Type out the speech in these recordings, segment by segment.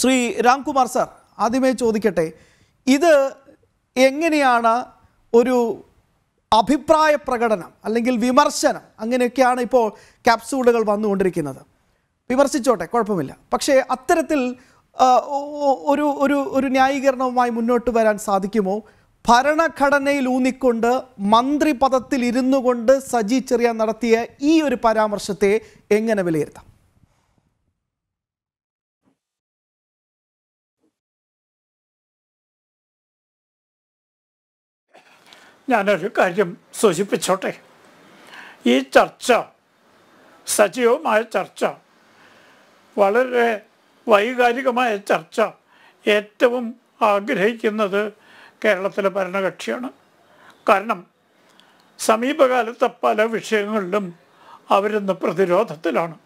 Shri Ramkumar sir ആദ്യമേ ചോദിക്കട്ടെ ഇത് എങ്ങനെയാണ് ഒരു അഭിപ്രായ പ്രകടനം അല്ലെങ്കിൽ വിമർശനം അങ്ങനെയൊക്കെയാണ് ഇപ്പോൾ ക്യാപ്സൂളുകൾ വന്നുകൊണ്ടിരിക്കുന്നത് വിമർശിച്ചോട്ടെ കുഴപ്പമില്ല പക്ഷേ അത്തരത്തിൽ ഒരു ഒരു ഒരു ന്യായീകരണവുമായി മുന്നോട്ട് വരാൻ സാധിക്കുമോ ഭരണഘടനയിൽ ഊന്നിക്കൊണ്ട് മന്ത്രി പദത്തിൽ ഇരുന്നു കൊണ്ട് സജി ചെറിയ നടത്തിയ ഈ ഒരു പരാമർശത്തെ എങ്ങനെ വിലയിരുത്താം ഞാനൊരു കാര്യം സൂചിപ്പിച്ചോട്ടെ ഈ ചർച്ച സജീവമായ ചർച്ച വളരെ വൈകാരികമായ ചർച്ച ഏറ്റവും ആഗ്രഹിക്കുന്നത് കേരളത്തിലെ ഭരണകക്ഷിയാണ് കാരണം സമീപകാലത്തെ പല വിഷയങ്ങളിലും അവരിന്ന് പ്രതിരോധത്തിലാണ്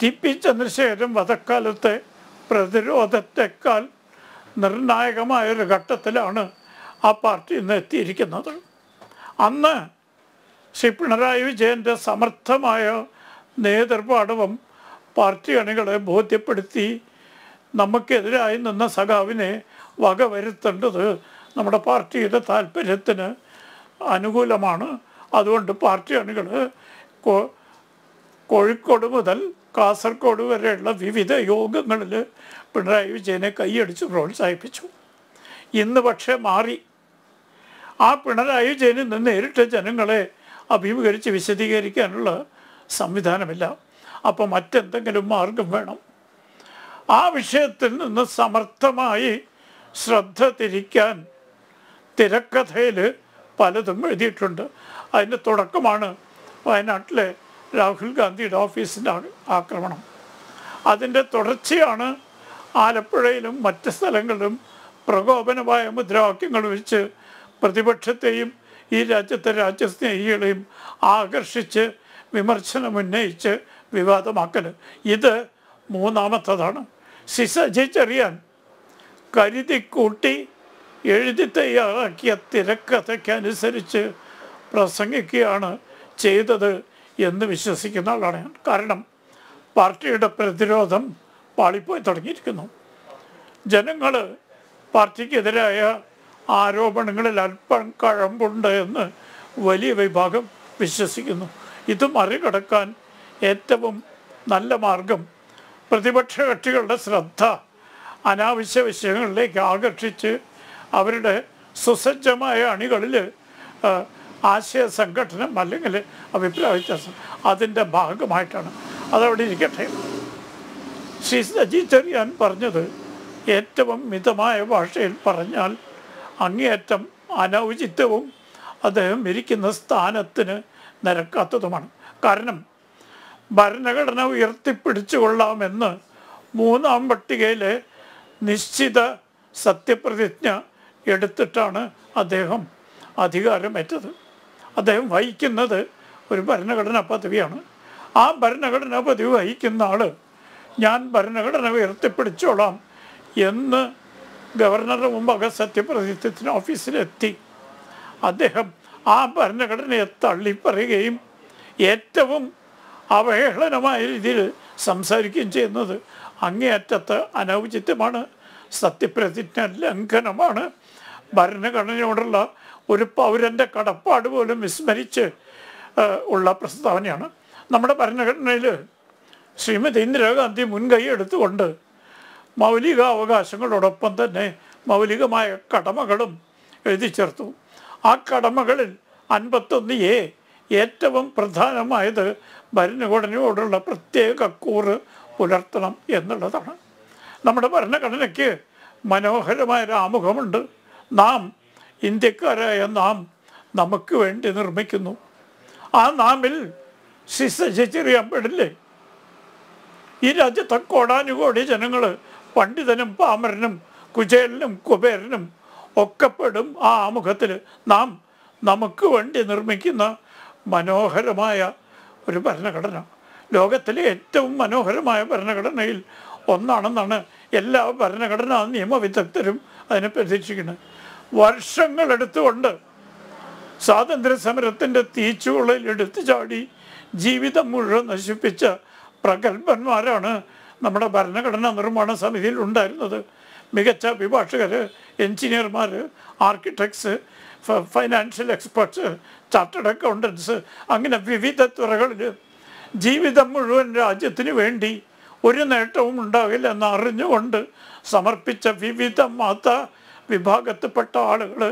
ടി പി ചന്ദ്രശേഖരൻ വധക്കാലത്തെ പ്രതിരോധത്തെക്കാൾ നിർണായകമായൊരു ഘട്ടത്തിലാണ് ആ പാർട്ടി ഇന്ന് എത്തിയിരിക്കുന്നത് അന്ന് ശ്രീ പിണറായി വിജയൻ്റെ സമർത്ഥമായ നേതൃപാടവം പാർട്ടി അണികളെ ബോധ്യപ്പെടുത്തി നമുക്കെതിരായി നിന്ന സഖാവിനെ വകവരുത്തേണ്ടത് നമ്മുടെ പാർട്ടിയുടെ താല്പര്യത്തിന് അനുകൂലമാണ് അതുകൊണ്ട് പാർട്ടി അണികൾ കോഴിക്കോട് മുതൽ കാസർഗോഡ് വരെയുള്ള വിവിധ യോഗങ്ങളിൽ പിണറായി വിജയനെ കൈയടിച്ച് പ്രോത്സാഹിപ്പിച്ചു ഇന്ന് പക്ഷേ മാറി ആ പിണറായി വിജയനിൽ നിന്ന് നേരിട്ട് ജനങ്ങളെ അഭിമുഖീകരിച്ച് വിശദീകരിക്കാനുള്ള സംവിധാനമില്ല അപ്പോൾ മറ്റെന്തെങ്കിലും മാർഗം വേണം ആ വിഷയത്തിൽ നിന്ന് സമർത്ഥമായി ശ്രദ്ധ തിരിക്കാൻ തിരക്കഥയിൽ പലതും എഴുതിയിട്ടുണ്ട് അതിൻ്റെ തുടക്കമാണ് വയനാട്ടിലെ രാഹുൽ ഗാന്ധിയുടെ ഓഫീസിൻ്റെ ആക്രമണം അതിൻ്റെ തുടർച്ചയാണ് ആലപ്പുഴയിലും മറ്റ് സ്ഥലങ്ങളിലും പ്രകോപനമായ മുദ്രാവാക്യങ്ങൾ വെച്ച് പ്രതിപക്ഷത്തെയും ഈ രാജ്യത്തെ രാജ്യസ്നേഹികളെയും ആകർഷിച്ച് വിമർശനം ഉന്നയിച്ച് വിവാദമാക്കൽ ഇത് മൂന്നാമത്തതാണ് സിസജിച്ചറിയാൻ കരുതി കൂട്ടി എഴുതി തയ്യാറാക്കിയ തിരക്കഥയ്ക്കനുസരിച്ച് പ്രസംഗിക്കുകയാണ് ചെയ്തത് എന്ന് വിശ്വസിക്കുന്ന ആളാണ് കാരണം പാർട്ടിയുടെ പ്രതിരോധം പാളിപ്പോയി തുടങ്ങിയിരിക്കുന്നു ജനങ്ങൾ പാർട്ടിക്കെതിരായ ആരോപണങ്ങളിൽ അല്പം കഴമ്പുണ്ട് എന്ന് വലിയ വിഭാഗം വിശ്വസിക്കുന്നു ഇത് മറികടക്കാൻ ഏറ്റവും നല്ല മാർഗം പ്രതിപക്ഷ കക്ഷികളുടെ ശ്രദ്ധ അനാവശ്യ വിഷയങ്ങളിലേക്ക് ആകർഷിച്ച് അവരുടെ സുസജ്ജമായ അണികളിൽ ആശയ സംഘടനം അല്ലെങ്കിൽ അഭിപ്രായ വ്യത്യാസം അതിൻ്റെ ഭാഗമായിട്ടാണ് അതവിടെ ഇരിക്കട്ടെ ശ്രീ സജി ചെറിയാൻ പറഞ്ഞത് ഏറ്റവും മിതമായ ഭാഷയിൽ പറഞ്ഞാൽ അങ്ങേയറ്റം അനൗചിത്യവും അദ്ദേഹം ഇരിക്കുന്ന സ്ഥാനത്തിന് നിരക്കാത്തതുമാണ് കാരണം ഭരണഘടന ഉയർത്തിപ്പിടിച്ചുകൊള്ളാമെന്ന് മൂന്നാം പട്ടികയിലെ നിശ്ചിത സത്യപ്രതിജ്ഞ എടുത്തിട്ടാണ് അദ്ദേഹം അധികാരമേറ്റത് അദ്ദേഹം വഹിക്കുന്നത് ഒരു ഭരണഘടനാ പദവിയാണ് ആ ഭരണഘടനാ പദവി വഹിക്കുന്ന ആൾ ഞാൻ ഭരണഘടന ഉയർത്തിപ്പിടിച്ചോളാം എന്ന് ഗവർണറുടെ മുമ്പാകെ സത്യപ്രതിജ്ഞത്തിന് ഓഫീസിലെത്തി അദ്ദേഹം ആ ഭരണഘടനയെ തള്ളിപ്പറയുകയും ഏറ്റവും അവഹേളനമായ രീതിയിൽ സംസാരിക്കുകയും ചെയ്യുന്നത് അങ്ങേയറ്റത്ത് അനൗചിത്യമാണ് സത്യപ്രതിജ്ഞ ലംഘനമാണ് ഭരണഘടനയോടുള്ള ഒരു പൗരൻ്റെ കടപ്പാട് പോലും വിസ്മരിച്ച് ഉള്ള പ്രസ്താവനയാണ് നമ്മുടെ ഭരണഘടനയിൽ ശ്രീമതി ഇന്ദിരാഗാന്ധി മുൻകൈ എടുത്തുകൊണ്ട് മൗലിക അവകാശങ്ങളോടൊപ്പം തന്നെ മൗലികമായ കടമകളും എഴുതി ചേർത്തു ആ കടമകളിൽ അൻപത്തൊന്ന് എ ഏറ്റവും പ്രധാനമായത് ഭരണഘടനയോടുള്ള പ്രത്യേക കൂറ് പുലർത്തണം എന്നുള്ളതാണ് നമ്മുടെ ഭരണഘടനയ്ക്ക് മനോഹരമായ ആമുഖമുണ്ട് നാം ഇന്ത്യക്കാരായ നാം നമുക്ക് വേണ്ടി നിർമ്മിക്കുന്നു ആ നാമിൽ ശിശ ശിച്ചറിയാൻ പെടില്ലേ ഈ രാജ്യത്തെ കോടാനുകോടി ജനങ്ങൾ പണ്ഡിതനും പാമരനും കുചേലനും കുബേരനും ഒക്കെപ്പെടും ആ ആമുഖത്തിൽ നാം നമുക്ക് വേണ്ടി നിർമ്മിക്കുന്ന മനോഹരമായ ഒരു ഭരണഘടന ലോകത്തിലെ ഏറ്റവും മനോഹരമായ ഭരണഘടനയിൽ ഒന്നാണെന്നാണ് എല്ലാ ഭരണഘടനാ നിയമവിദഗ്ധരും അതിനെ പ്രതീക്ഷിക്കുന്നത് വർഷങ്ങളെടുത്തുകൊണ്ട് സ്വാതന്ത്ര്യ സമരത്തിൻ്റെ തീച്ചുകളിൽ എടുത്തു ചാടി ജീവിതം മുഴുവൻ നശിപ്പിച്ച പ്രഗത്ഭന്മാരാണ് നമ്മുടെ ഭരണഘടനാ നിർമ്മാണ സമിതിയിൽ ഉണ്ടായിരുന്നത് മികച്ച അഭിഭാഷകർ എഞ്ചിനീയർമാർ architects financial experts chartered accountants അങ്ങനെ വിവിധ തുറകളിൽ ജീവിതം മുഴുവൻ രാജ്യത്തിന് വേണ്ടി ഒരു നേട്ടവും ഉണ്ടാകില്ല എന്ന് അറിഞ്ഞുകൊണ്ട് സമർപ്പിച്ച വിവിധ മത വിഭാഗത്തിൽപ്പെട്ട ആളുകൾ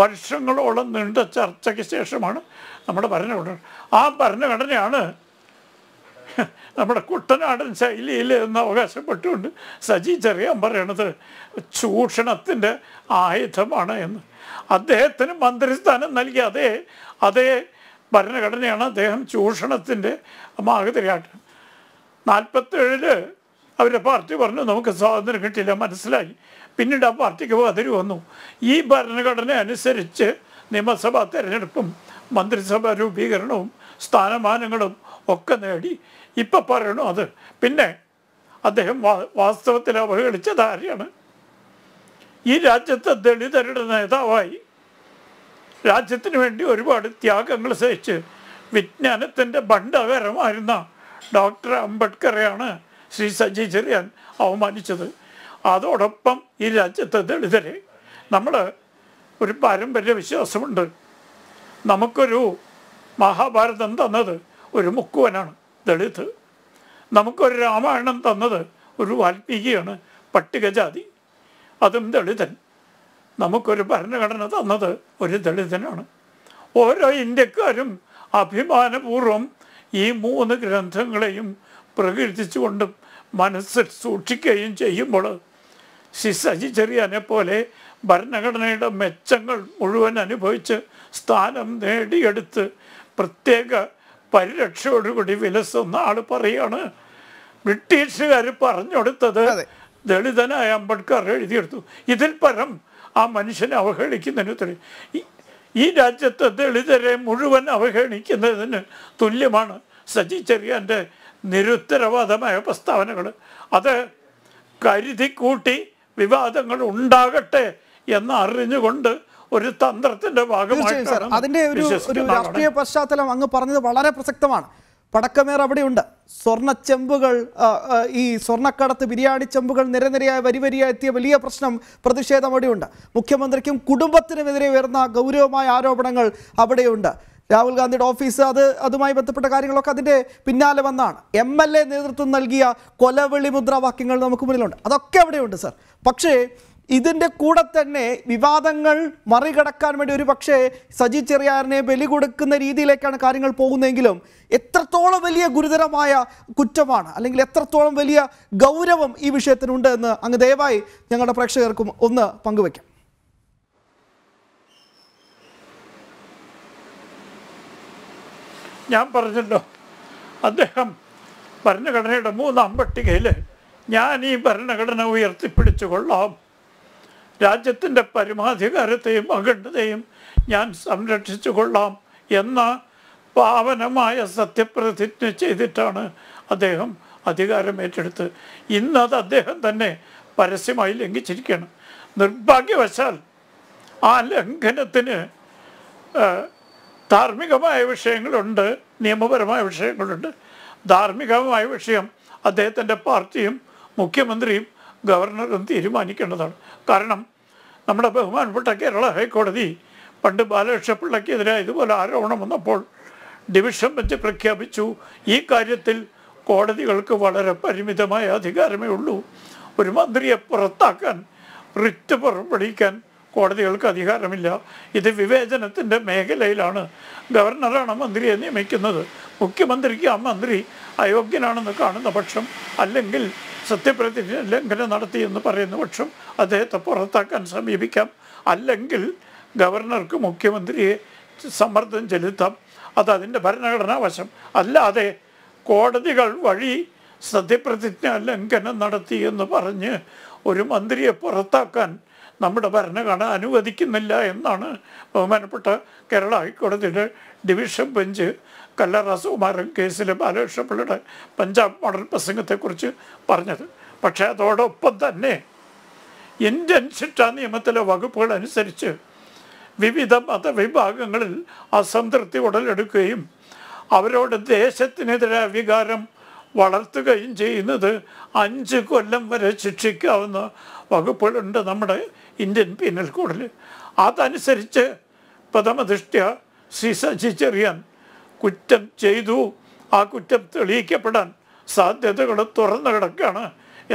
വർഷങ്ങളോളം നീണ്ട ചർച്ചയ്ക്ക് ശേഷമാണ് നമ്മുടെ ഭരണഘടന ആ ഭരണഘടനയാണ് നമ്മുടെ കുട്ടനാടൻ ശൈലിയിൽ എന്ന് അവകാശപ്പെട്ടുകൊണ്ട് സജി ചെറിയാൻ പറയണത് ചൂഷണത്തിൻ്റെ ആയുധമാണ് എന്ന് അദ്ദേഹത്തിന് മന്ത്രിസ്ഥാനം നൽകി അതേ അതേ ഭരണഘടനയാണ് അദ്ദേഹം ചൂഷണത്തിൻ്റെ മാതൃകയാട്ട് നാൽപ്പത്തേഴില് അവരുടെ പാർട്ടി പറഞ്ഞു നമുക്ക് സ്വാതന്ത്ര്യം കിട്ടിയില്ല മനസ്സിലായി പിന്നീട് ആ പാർട്ടിക്ക് അതിര് വന്നു ഈ ഭരണഘടന അനുസരിച്ച് നിയമസഭാ തെരഞ്ഞെടുപ്പും മന്ത്രിസഭാ രൂപീകരണവും സ്ഥാനമാനങ്ങളും ഒക്കെ നേടി ഇപ്പൊ പറയണു അത് പിന്നെ അദ്ദേഹം വാസ്തവത്തിൽ അവഹേളിച്ച ധാരയാണ് ഈ രാജ്യത്തെ ദളിതരുടെ നേതാവായി രാജ്യത്തിന് വേണ്ടി ഒരുപാട് ത്യാഗങ്ങൾ സഹിച്ച് വിജ്ഞാനത്തിൻ്റെ ഭണ്ഡാകരമായിരുന്ന ഡോക്ടർ അംബേദ്കറെയാണ് ശ്രീ സജി ചെറിയാൻ അവമാനിച്ചത് അതോടൊപ്പം ഈ രാജ്യത്തെ ദളിതരെ നമ്മൾ ഒരു പാരമ്പര്യ വിശ്വാസമുണ്ട് നമുക്കൊരു മഹാഭാരതം തന്നത് ഒരു മുക്കുവനാണ് ദളിത് നമുക്കൊരു രാമായണം തന്നത് ഒരു വാൽമീകിയാണ് പട്ടികജാതി അതും ദളിതൻ നമുക്കൊരു ഭരണഘടന തന്നത് ഒരു ദളിതനാണ് ഓരോ ഇന്ത്യക്കാരും അഭിമാനപൂർവം ഈ മൂന്ന് ഗ്രന്ഥങ്ങളെയും പ്രകീർത്തിച്ചുകൊണ്ട് മനസ്സിൽ സൂക്ഷിക്കുകയും ചെയ്യുമ്പോൾ ശ്രീ സജി പോലെ ഭരണഘടനയുടെ മെച്ചങ്ങൾ മുഴുവൻ അനുഭവിച്ച് സ്ഥാനം നേടിയെടുത്ത് പ്രത്യേക പരിരക്ഷയോടുകൂടി വിലസുന്ന ആൾ പറയാണ് ബ്രിട്ടീഷുകാർ പറഞ്ഞെടുത്തത് ദളിതനായ അംബേദ്കർ എഴുതിയെടുത്തു ഇതിൽ പരം ആ മനുഷ്യനെ അവഹേളിക്കുന്നതിന് തെളിവ് ഈ രാജ്യത്തെ ദളിതരെ മുഴുവൻ അവഹേളിക്കുന്നതിന് തുല്യമാണ് സജി ചെറിയാൻ്റെ നിരുത്തരവാദമായ പ്രസ്താവനകൾ അത് കരുതി കൂട്ടി വിവാദങ്ങൾ ഉണ്ടാകട്ടെ എന്നറിഞ്ഞുകൊണ്ട് ഒരു തന്ത്രത്തിന്റെ ഭാഗമായിട്ടാണ് അതിന്റെ ഒരു രാഷ്ട്രീയ പശ്ചാത്തലം അങ്ങ് പറഞ്ഞത് വളരെ പ്രസക്തമാണ് പടക്കമേർ അവിടെയുണ്ട് സ്വർണ്ണ ചെമ്പുകൾ ഈ സ്വർണ്ണക്കടത്ത് ബിരിയാണി ചെമ്പുകൾ നിരനിരയായി വരിയായി എത്തിയ വലിയ പ്രശ്നം പ്രതിഷേധം അവിടെയുണ്ട് മുഖ്യമന്ത്രിക്കും കുടുംബത്തിനുമെതിരെ ഉയർന്ന ഗൗരവമായ ആരോപണങ്ങൾ അവിടെയുണ്ട് രാഹുൽ ഗാന്ധിയുടെ ഓഫീസ് അത് അതുമായി ബന്ധപ്പെട്ട കാര്യങ്ങളൊക്കെ അതിൻ്റെ പിന്നാലെ വന്നാണ് എം എൽ എ നേതൃത്വം നൽകിയ കൊലവിളി മുദ്രാവാക്യങ്ങൾ നമുക്ക് മുന്നിലുണ്ട് അതൊക്കെ അവിടെയുണ്ട് സർ പക്ഷേ ഇതിൻ്റെ കൂടെ തന്നെ വിവാദങ്ങൾ മറികടക്കാൻ വേണ്ടി ഒരു പക്ഷേ സജി ചെറിയാറിനെ ബലി കൊടുക്കുന്ന രീതിയിലേക്കാണ് കാര്യങ്ങൾ പോകുന്നതെങ്കിലും എത്രത്തോളം വലിയ ഗുരുതരമായ കുറ്റമാണ് അല്ലെങ്കിൽ എത്രത്തോളം വലിയ ഗൗരവം ഈ വിഷയത്തിനുണ്ട് എന്ന് അങ്ങ് ദയവായി ഞങ്ങളുടെ പ്രേക്ഷകർക്കും ഒന്ന് പങ്കുവയ്ക്കാം ഞാൻ പറഞ്ഞല്ലോ അദ്ദേഹം ഭരണഘടനയുടെ മൂന്നാം പട്ടികയിൽ ഞാൻ ഈ ഭരണഘടന ഉയർത്തിപ്പിടിച്ചു കൊള്ളാം രാജ്യത്തിൻ്റെ പരമാധികാരത്തെയും അഖണ്ഡതയും ഞാൻ സംരക്ഷിച്ചു കൊള്ളാം എന്ന പാവനമായ സത്യപ്രതിജ്ഞ ചെയ്തിട്ടാണ് അദ്ദേഹം അധികാരം ഏറ്റെടുത്ത് ഇന്നത് അദ്ദേഹം തന്നെ പരസ്യമായി ലംഘിച്ചിരിക്കുകയാണ് നിർഭാഗ്യവശാൽ ആ ലംഘനത്തിന് ധാർമ്മികമായ വിഷയങ്ങളുണ്ട് നിയമപരമായ വിഷയങ്ങളുണ്ട് ധാർമ്മികമായ വിഷയം അദ്ദേഹത്തിൻ്റെ പാർട്ടിയും മുഖ്യമന്ത്രിയും ഗവർണറും തീരുമാനിക്കേണ്ടതാണ് കാരണം നമ്മുടെ ബഹുമാനപ്പെട്ട കേരള ഹൈക്കോടതി പണ്ട് ബാലകൃഷ്ണപിള്ളയ്ക്കെതിരായ ഇതുപോലെ ആരോപണം വന്നപ്പോൾ ഡിവിഷൻ ബെഞ്ച് പ്രഖ്യാപിച്ചു ഈ കാര്യത്തിൽ കോടതികൾക്ക് വളരെ പരിമിതമായ അധികാരമേ ഉള്ളൂ ഒരു മന്ത്രിയെ പുറത്താക്കാൻ റിറ്റ് പുറപ്പെടുവിക്കാൻ കോടതികൾക്ക് അധികാരമില്ല ഇത് വിവേചനത്തിൻ്റെ മേഖലയിലാണ് ഗവർണറാണ് മന്ത്രിയെ നിയമിക്കുന്നത് മുഖ്യമന്ത്രിക്ക് ആ മന്ത്രി അയോഗ്യനാണെന്ന് കാണുന്ന പക്ഷം അല്ലെങ്കിൽ സത്യപ്രതിജ്ഞ ലംഘനം നടത്തിയെന്ന് പറയുന്ന പക്ഷം അദ്ദേഹത്തെ പുറത്താക്കാൻ സമീപിക്കാം അല്ലെങ്കിൽ ഗവർണർക്ക് മുഖ്യമന്ത്രിയെ സമ്മർദ്ദം ചെലുത്താം അത് അതിൻ്റെ ഭരണഘടനാ വശം അല്ലാതെ കോടതികൾ വഴി സത്യപ്രതിജ്ഞ ലംഘനം നടത്തിയെന്ന് പറഞ്ഞ് ഒരു മന്ത്രിയെ പുറത്താക്കാൻ നമ്മുടെ ഭരണഘടന അനുവദിക്കുന്നില്ല എന്നാണ് ബഹുമാനപ്പെട്ട കേരള ഹൈക്കോടതിയുടെ ഡിവിഷൻ ബെഞ്ച് കല്ലറ സുകുമാരൻ കേസിലെ ബാലകൃഷ്ണപിള്ളയുടെ പഞ്ചാബ് മോഡൽ പ്രസംഗത്തെക്കുറിച്ച് പറഞ്ഞത് പക്ഷേ അതോടൊപ്പം തന്നെ ഇന്ത്യൻ ശിക്ഷാ നിയമത്തിലെ വകുപ്പുകൾ അനുസരിച്ച് വിവിധ മതവിഭാഗങ്ങളിൽ അസംതൃപ്തി ഉടലെടുക്കുകയും അവരോട് ദേശത്തിനെതിരെ വികാരം വളർത്തുകയും ചെയ്യുന്നത് അഞ്ച് കൊല്ലം വരെ ശിക്ഷിക്കാവുന്ന വകുപ്പുകളുണ്ട് നമ്മുടെ ഇന്ത്യൻ പീനൽ കോഡിൽ അതനുസരിച്ച് പ്രഥമദൃഷ്ട്യ ശ്രീ സജി ചെറിയാൻ കുറ്റം ചെയ്തു ആ കുറ്റം തെളിയിക്കപ്പെടാൻ സാധ്യതകൾ തുറന്ന് കിടക്കുകയാണ്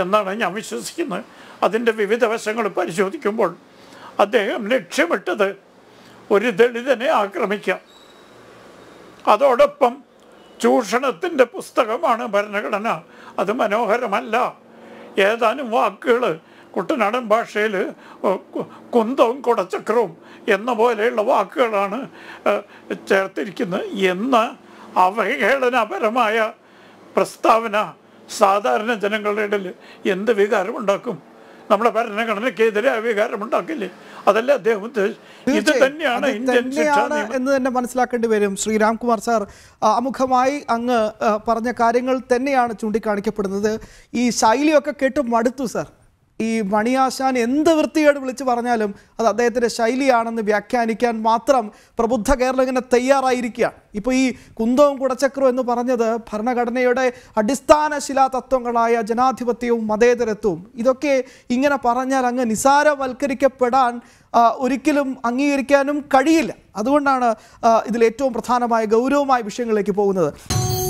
എന്നാണ് ഞാൻ വിശ്വസിക്കുന്നത് അതിൻ്റെ വിവിധ വശങ്ങൾ പരിശോധിക്കുമ്പോൾ അദ്ദേഹം ലക്ഷ്യമിട്ടത് ഒരു ദളിതനെ ആക്രമിക്കാം അതോടൊപ്പം ചൂഷണത്തിൻ്റെ പുസ്തകമാണ് ഭരണഘടന അത് മനോഹരമല്ല ഏതാനും വാക്കുകൾ കുട്ടനാടൻ ഭാഷയിൽ കുന്തവും കുടച്ചക്രവും എന്ന പോലെയുള്ള വാക്കുകളാണ് ചേർത്തിരിക്കുന്നത് എന്ന അവഹേളനപരമായ പ്രസ്താവന സാധാരണ ജനങ്ങളുടെ ഇടയിൽ എന്ത് വികാരമുണ്ടാക്കും നമ്മുടെ ഭരണഘടനയ്ക്കെതിരെ ഉണ്ടാക്കില്ലേ അതല്ല അദ്ദേഹം ഇത് തന്നെയാണ് എന്ന് തന്നെ മനസ്സിലാക്കേണ്ടി വരും ശ്രീ രാംകുമാർ സാർ അമുഖമായി അങ്ങ് പറഞ്ഞ കാര്യങ്ങൾ തന്നെയാണ് ചൂണ്ടിക്കാണിക്കപ്പെടുന്നത് ഈ ശൈലിയൊക്കെ കേട്ട് മടുത്തു സാർ ഈ മണിയാശാൻ എന്ത് വൃത്തിയോട് വിളിച്ച് പറഞ്ഞാലും അത് അദ്ദേഹത്തിൻ്റെ ശൈലിയാണെന്ന് വ്യാഖ്യാനിക്കാൻ മാത്രം പ്രബുദ്ധ കേരളം ഇങ്ങനെ തയ്യാറായിരിക്കുകയാണ് ഇപ്പോൾ ഈ കുന്തവും കുടച്ചക്രവും എന്ന് പറഞ്ഞത് ഭരണഘടനയുടെ അടിസ്ഥാന ശിലാതത്വങ്ങളായ ജനാധിപത്യവും മതേതരത്വവും ഇതൊക്കെ ഇങ്ങനെ പറഞ്ഞാൽ അങ്ങ് നിസാരവൽക്കരിക്കപ്പെടാൻ ഒരിക്കലും അംഗീകരിക്കാനും കഴിയില്ല അതുകൊണ്ടാണ് ഇതിൽ ഏറ്റവും പ്രധാനമായ ഗൗരവമായ വിഷയങ്ങളിലേക്ക് പോകുന്നത്